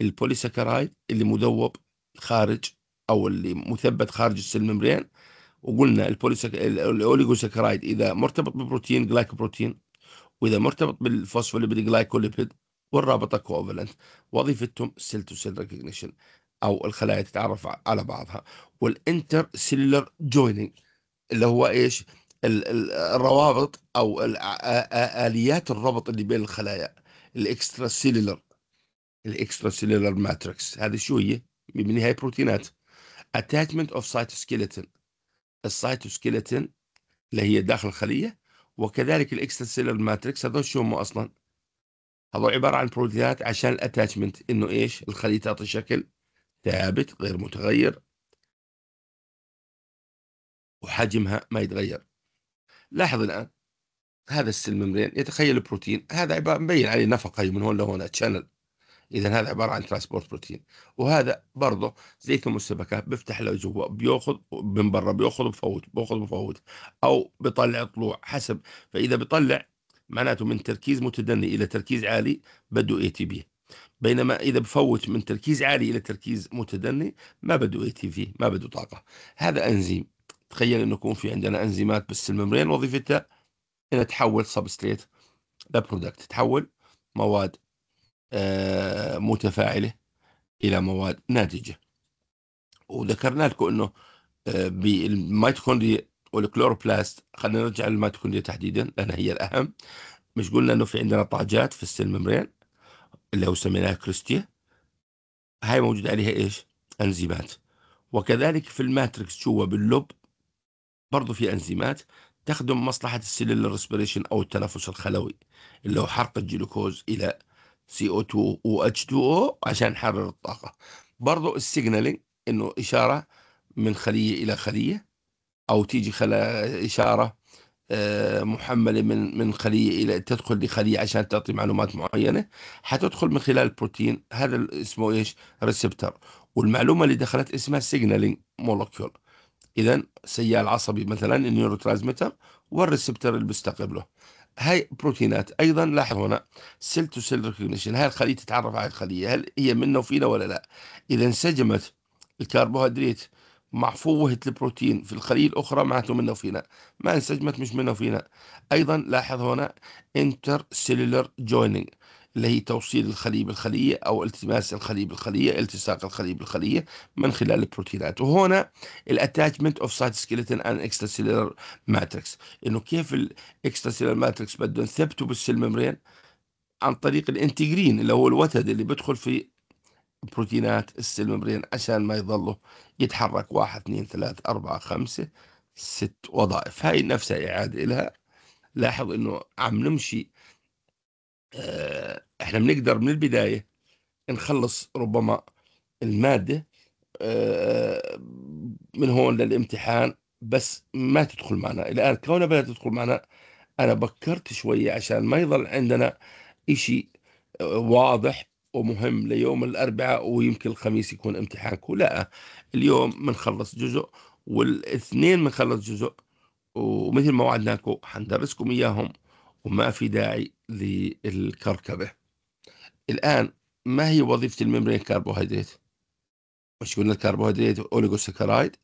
البوليساكرايد اللي مذوب خارج او اللي مثبت خارج السيل ممبرين وقلنا الاوليغوساكرايد اذا مرتبط ببروتين جلايكوبروتين واذا مرتبط بالفوسفوليبيد جلايكوليبيد والرابطه كوفالنت وظيفتهم سيل تو سيل ريكوجنيشن او الخلايا تتعرف على بعضها والانتر سيلر جويننج اللي هو ايش الروابط او اليات الربط اللي بين الخلايا الاكسترا سيلر الاكسترا سيلر ماتريكس هذه شو هي؟ بالنهايه بروتينات attachment of cytoskeleton السايتوسكيلتون اللي هي داخل الخليه وكذلك الاكسترا سيلر ماتريكس هذول شو هم اصلا هذول عباره عن بروتينات عشان الاتاتشمنت انه ايش الخليه تعطي شكل ثابت غير متغير وحجمها ما يتغير لاحظ الان هذا السيل يتخيل البروتين هذا عباره مبين عليه نفقه من هون لهون تشانل اذا هذا عباره عن ترانسبورت بروتين وهذا برضه زي ثم بيفتح له جوا بياخذ من برا بياخذ بفوت بياخذ بفوت او بيطلع طلوع حسب فاذا بيطلع معناته من تركيز متدني الى تركيز عالي بده اي تي بي بينما اذا بفوت من تركيز عالي الى تركيز متدني ما بده اي تي في ما بده طاقه هذا انزيم تخيل انه يكون في عندنا انزيمات بس الممرين وظيفتها انها تحول سبستريت لبرودكت تحول مواد آه، متفاعله الى مواد ناتجه وذكرنا لكم انه آه، بالميتوكوندريا والكلوروبلاست خلينا نرجع للميتوكوندريا تحديدا لانها هي الاهم مش قلنا انه في عندنا طاجات في السيل ممبرين اللي هو سميناها كريستيا هاي موجود عليها ايش؟ انزيمات وكذلك في الماتريكس جوا باللب برضه في انزيمات تخدم مصلحه السيلولر ريسبريشن او التنفس الخلوي اللي هو حرق الجلوكوز الى CO2 و H2O عشان نحرر الطاقة برضو السيجنالينج انه اشارة من خلية الى خلية او تيجي خلا اشارة آه، محملة من من خلية إلى تدخل لخلية عشان تعطي معلومات معينة حتدخل من خلال البروتين هذا اسمه إيش ريسبتر والمعلومة اللي دخلت اسمها سيجنالينج مولكيول إذا سيال عصبي مثلا النيورو ترانسميتر والريسبتر اللي بيستقبله هاي بروتينات ايضا لاحظ هنا سيل تو سيل ريكوجنيشن هاي الخليه تتعرف على الخليه هل هي منا وفينا ولا لا اذا انسجمت الكربوهيدرات مع فوهة البروتين في الخلية الأخرى معناته منا وفينا ما انسجمت مش منا وفينا أيضا لاحظ هنا انتر سيلولر جوينينج اللي هي توصيل الخلية بالخلية أو التماس الخلية بالخلية التصاق الخلية بالخلية من خلال البروتينات وهنا الاتاتشمنت اوف سايت ان اكسترا سيلر ماتريكس انه كيف سيلر ماتريكس بدهم يثبتوا بالسيل عن طريق الانتجرين اللي هو الوتد اللي بيدخل في بروتينات السيل عشان ما يضلوا يتحرك واحد اثنين ثلاث أربعة خمسة ست وظائف هاي نفسها إعادة لها لاحظ إنه عم نمشي آه، احنا بنقدر من البداية نخلص ربما المادة آه، من هون للامتحان بس ما تدخل معنا الآن كونها بدها تدخل معنا أنا بكرت شوية عشان ما يظل عندنا إشي آه، واضح ومهم ليوم الأربعاء ويمكن الخميس يكون امتحانك لا اليوم بنخلص جزء والاثنين بنخلص جزء ومثل ما وعدناكم حندرسكم إياهم وما في داعي للكركبة الآن ما هي وظيفة الممبرين كربوهيدرات مش قلنا الكربوهيدرات أوليغوسكرايد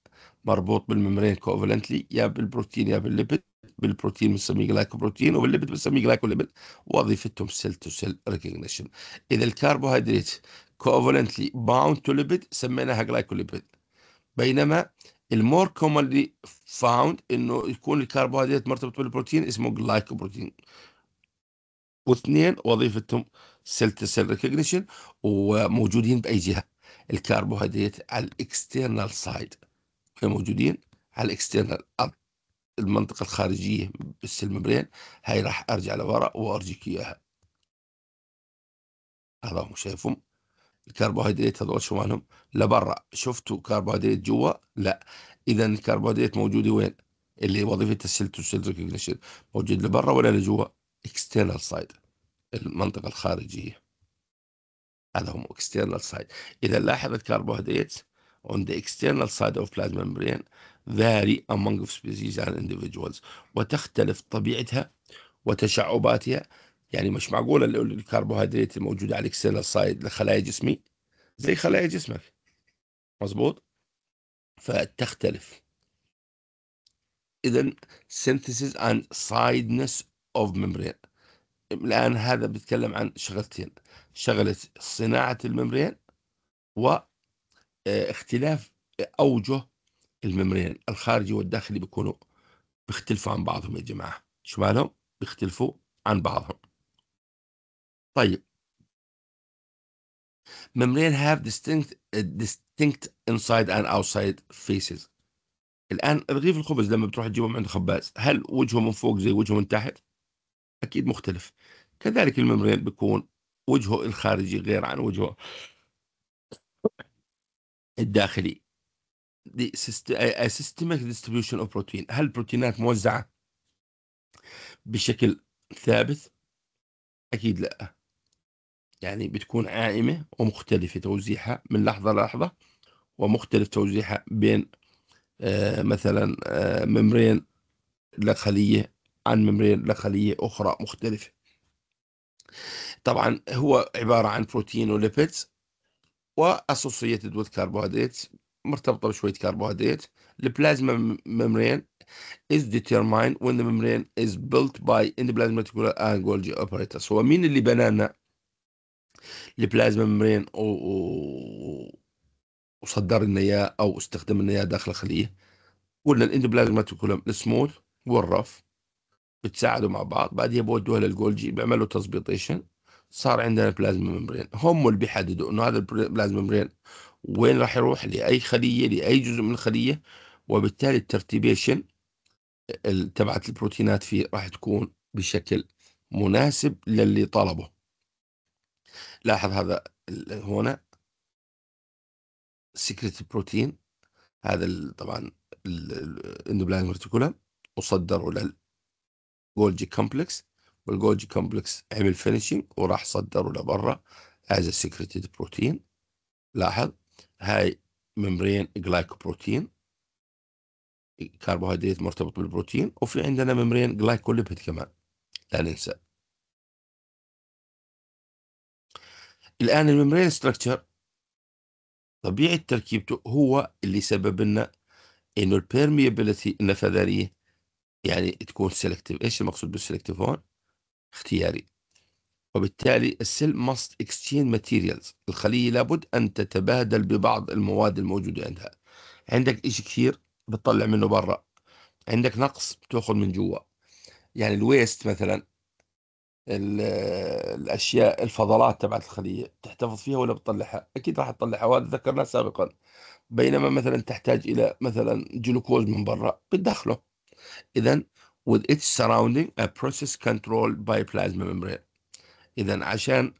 مربوط بالممبرين كوفالنتلي يا بالبروتين يا بالليبيد بالبروتين بنسميه جلايكوبروتين وبالليبيد بنسميه جلايكوليبيد وظيفتهم سيل تو سيل ريكوجنيشن اذا الكربوهيدرات كوفالنتلي باوند تو ليبيد سميناها جلايكوليبيد بينما المور كومنلي فاوند انه يكون الكربوهيدرات مرتبط بالبروتين اسمه جلايكوبروتين واثنين وظيفتهم سيل تو سيل ريكوجنيشن وموجودين باي جهه الكربوهيدرات على الاكسترنال سايد موجودين على الاكسترنال المنطقه الخارجيه بالسلمبرين الممبرين هاي راح ارجع لورا وارجيك اياها هذا هم شايفهم الكربوهيدرات هذول شو مالهم لبرا شفتوا كربوهيدرات جوا لا اذا الكربوهيدرات موجوده وين اللي وظيفه السلتوسيل ريكوجنيشن موجود لبرا ولا لجوا اكسترنال سايد المنطقه الخارجيه هذا هم external side إذا لاحظ الكربوهيدرات on the external side of plasma membrane vary among species and individuals وتختلف طبيعتها وتشعباتها يعني مش معقولة الكربوهيدرات الموجودة على السيلاسايد لخلايا جسمي زي خلايا جسمك مظبوط فتختلف إذا synthesis and sideness of membrane الآن هذا بيتكلم عن شغلتين شغلة صناعة الممرين واختلاف آه، أوجه الممرين الخارجي والداخلي بيكونوا بيختلفوا عن بعضهم يا جماعة شو مالهم؟ بيختلفوا عن بعضهم طيب ممرين have distinct uh, distinct inside and outside faces الآن رغيف الخبز لما بتروح تجيبه من عند خباز هل وجهه من فوق زي وجهه من تحت؟ أكيد مختلف كذلك الممرين بيكون وجهه الخارجي غير عن وجهه الداخلي The systemic distribution of protein هل البروتينات موزعة بشكل ثابت؟ أكيد لأ يعني بتكون عائمة ومختلفة توزيعها من لحظة للحظة ومختلف توزيعها بين آه، مثلا آه، ممرين لخلية عن ممرين لخلية أخرى مختلفة طبعا هو عبارة عن بروتين وليبيدز وأسوسيتد كاربوهيدرات مرتبطة بشوية كربوهيدرات البلازما ممرين is determined when the membrane is built by in the plasmaticular angiology apparatus هو مين اللي بنانا البلازما ممرين و... و... وصدر لنا اياه او استخدم لنا اياه داخل الخليه قلنا الاندوبلازما كلهم السمول والرف بتساعدوا مع بعض بعد بودوها للجولجي بيعملوا تظبيطيشن صار عندنا بلازما ممبرين هم اللي بيحددوا انه هذا البلازما ممبرين وين راح يروح لاي خليه لاي جزء من الخليه وبالتالي الترتيبيشن تبعت البروتينات فيه راح تكون بشكل مناسب للي طلبه لاحظ هذا هنا سيكريت بروتين هذا طبعا الاندوبلازم ريتيكولم وصدروا للجولجي كومبلكس والجولجي كومبلكس عمل فينيشنج وراح صدره لبرا از سكريتد بروتين لاحظ هاي ممبرين جلايكوبروتين كربوهيدرات مرتبط بالبروتين وفي عندنا ممبرين جلايكوليبيد كمان لا ننسى الآن الممبرين ستراكشر طبيعة تركيبته هو اللي سبب لنا انه البيرميابيلتي النفذاريه يعني تكون سيلكتيف ايش المقصود بالسيلكتيف هون اختياري وبالتالي السيل ماست اكستشين ماتيريالز الخليه لابد ان تتبادل ببعض المواد الموجوده عندها عندك شيء كثير بتطلع منه برا عندك نقص بتاخذ من جوا يعني الويست مثلا الاشياء الفضلات تبعت الخليه تحتفظ فيها ولا بتطلعها اكيد راح تطلعها وهذا ذكرناه سابقا بينما مثلا تحتاج الى مثلا جلوكوز من برا بتدخله اذا with its surrounding a process controlled by plasma membrane اذا عشان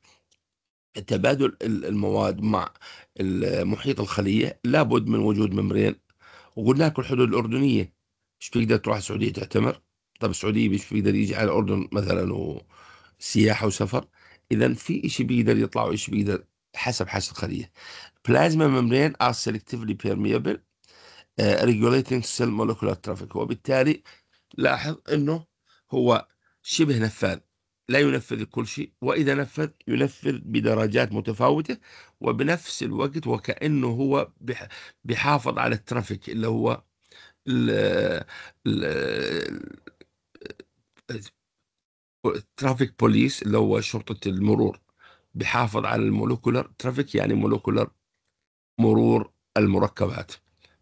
تبادل المواد مع محيط الخليه لابد من وجود ممرين وقلنا لكم الحدود الاردنيه مش بيقدر تروح السعوديه تعتمر طب السعوديه مش بيقدر يجي على الاردن مثلا و... سياحه وسفر اذا في شيء بيقدر يطلع وإيش بيقدر حسب حاجه الخليه بلازما ممبرين ار سيلكتيفلي بيرميبل ريجوليتنج سيل مولكولار ترافيك وبالتالي لاحظ انه هو شبه نفاذ لا ينفذ كل شيء واذا نفذ ينفذ بدرجات متفاوته وبنفس الوقت وكانه هو بيحافظ على الترافيك اللي هو ال ترافيك بوليس اللي هو شرطة المرور بحافظ على المولوكولر ترافيك يعني مولوكولر مرور المركبات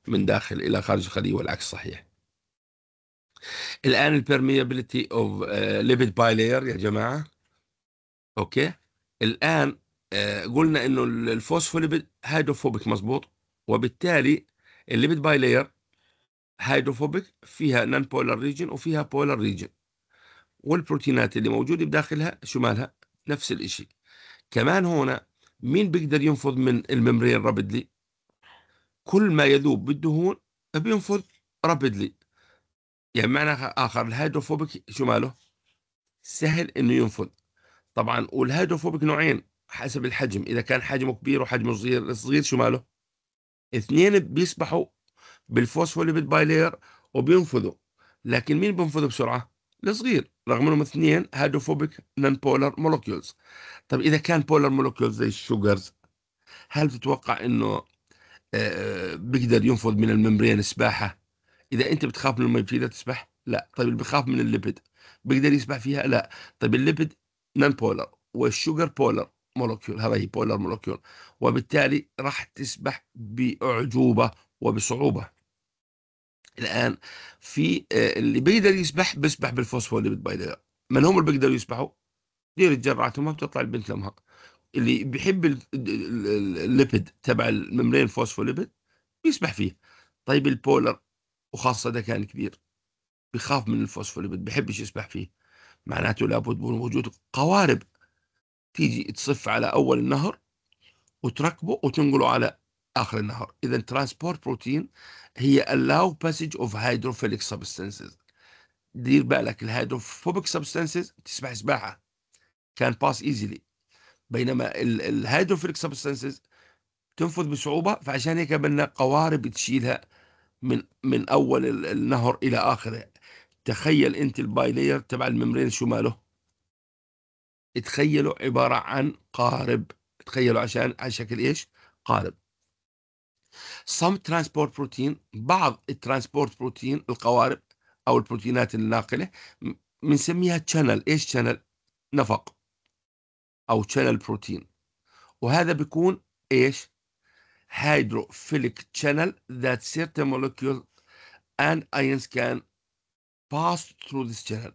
من داخل إلى خارج الخلية والعكس صحيح الآن البيرميابيليتي اوف ليبيد باي لاير يا جماعة أوكي الآن آه، قلنا إنه الفوسفوليبيد هيدروفوبيك مظبوط وبالتالي الليبيد باي لاير هيدروفوبيك فيها نان بولار ريجن وفيها بولار ريجن والبروتينات اللي موجودة بداخلها شمالها نفس الشيء كمان هنا مين بيقدر ينفض من الممرين رابدلي كل ما يذوب بالدهون بينفض رابدلي يعني معنى آخر الهيدروفوبيك شو ماله سهل إنه ينفض طبعا والهيدروفوبيك نوعين حسب الحجم إذا كان حجمه كبير وحجمه صغير الصغير شو ماله اثنين بيسبحوا بالفوسفوليبيد بايلير وبينفذوا لكن مين بينفض بسرعة الصغير رغم انهم اثنين هيدروفوبيك نون بولر مولوكيولز طيب اذا كان بولر مولوكيولز زي الشوجرز هل تتوقع انه آه، بيقدر ينفض من الممبرين سباحه اذا انت بتخاف من المي بتقدر تسبح لا طيب اللي بخاف من الليبيد بيقدر يسبح فيها لا طيب الليبيد نون بولر والشوجر بولر مولوكيول هذا هي بولر مولوكيول وبالتالي راح تسبح باعجوبه وبصعوبه الآن في آه، اللي بيقدر يسبح بيسبح بالفوسفوليبيد بايدر من هم اللي بيقدروا يسبحوا؟ دي الجرعات ما بتطلع البنت لمها اللي بيحب الليبيد تبع الممرين فوسفوليبيد بيسبح فيه طيب البولر وخاصة ده كان كبير بيخاف من الفوسفوليبيد بيحبش يسبح فيه معناته لابد من وجود قوارب تيجي تصف على أول النهر وتركبه وتنقله على آخر النهار إذا ترانسبورت بروتين هي allow passage of hydrophilic substances دير بالك الهيدروفوبيك سبستانسز تسبح سباحة كان باس ايزيلي بينما الهيدروفيليك سبستانسز تنفذ بصعوبة فعشان هيك بدنا قوارب تشيلها من من أول النهر إلى آخره تخيل أنت البايلير تبع الممرين شو ماله تخيله عبارة عن قارب تخيله عشان على شكل إيش قارب صمت ترانسبورت بروتين بعض الترانسبورت بروتين القوارب او البروتينات الناقله بنسميها شانل ايش شانل نفق او شانل بروتين وهذا بيكون ايش hydrophilic channel that certain molecules and ايونز can pass through this channel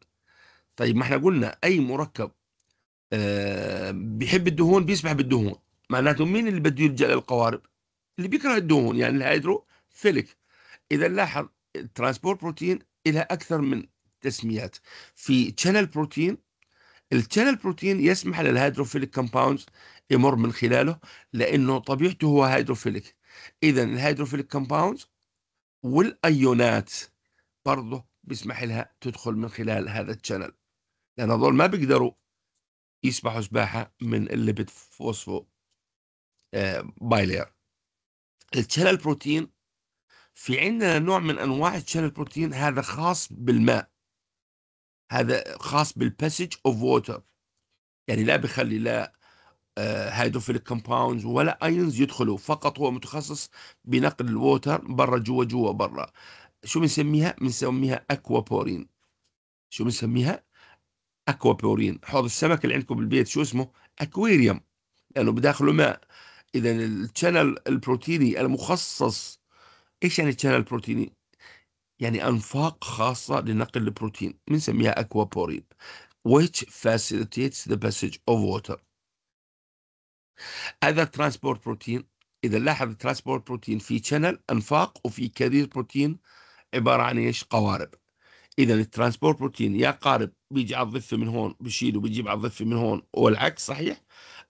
طيب ما احنا قلنا اي مركب أه بيحب الدهون بيسبح بالدهون معناته مين اللي بده يلجا للقوارب اللي بيكره الدهون يعني الهيدروفيليك اذا لاحظ الترانسبورت بروتين لها اكثر من تسميات في تشانل بروتين التشانل بروتين يسمح للهيدروفيليك كومباوندز يمر من خلاله لانه طبيعته هو هيدروفيليك اذا الهيدروفيليك كومباوندز والايونات برضه بيسمح لها تدخل من خلال هذا التشانل لان هذول ما بيقدروا يسبحوا سباحه من الليبيد فوسفو آه، بايلير الشلل بروتين في عندنا نوع من انواع الشلل بروتين هذا خاص بالماء هذا خاص بالباسج اوف ووتر يعني لا بيخلي لا هيدروفيليك آه، كومباوندز ولا ايونز يدخلوا فقط هو متخصص بنقل الووتر برا جوا جوا برا شو بنسميها بنسميها اكوابورين شو بنسميها اكوابورين حوض السمك اللي عندكم بالبيت شو اسمه اكويريوم لانه يعني بداخله ماء اذا الشانل البروتيني المخصص ايش يعني شانل بروتيني يعني انفاق خاصه لنقل البروتين بنسميها اكوابورين which facilitates the passage of water other transport protein اذا لاحظ transport protein في channel انفاق وفي كارير بروتين عباره عن ايش قوارب اذا الترانسبورت بروتين يا قارب بيجي على الضفه من هون بشيل بيجيب على الضفه من هون والعكس صحيح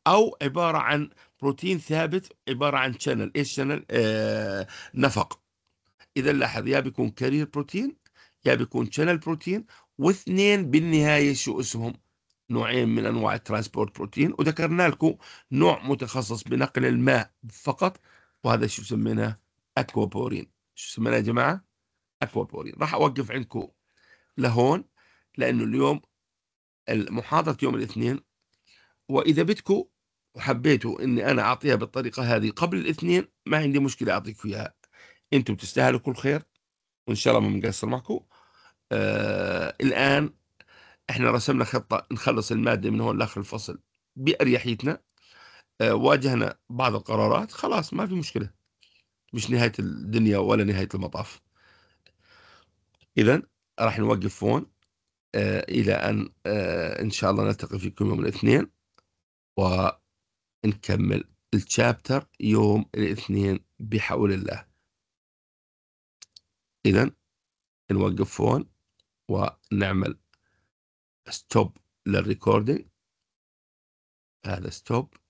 أو عبارة عن بروتين ثابت عبارة عن شانل إيش شانل آه نفق إذا لاحظ يا بيكون كارير بروتين يا بيكون شانل بروتين واثنين بالنهاية شو اسمهم نوعين من أنواع الترانسبورت بروتين وذكرنا لكم نوع متخصص بنقل الماء فقط وهذا شو سميناه أكوابورين شو سميناه يا جماعة أكوابورين راح أوقف عندكم لهون لأنه اليوم محاضرة يوم الاثنين وإذا بدكم وحبيتوا اني انا اعطيها بالطريقه هذه قبل الاثنين ما عندي مشكله اعطيكم اياها انتم تستاهلوا كل خير وان شاء الله ما بنقصر معكم آه الان احنا رسمنا خطه نخلص الماده من هون لاخر الفصل باريحيتنا آه واجهنا بعض القرارات خلاص ما في مشكله مش نهايه الدنيا ولا نهايه المطاف اذا راح نوقف هون آه الى ان آه ان شاء الله نلتقي فيكم يوم الاثنين و نكمل الشابتر يوم الاثنين بحول الله إذا نوقف هون ونعمل ستوب للريكوردينج هذا ستوب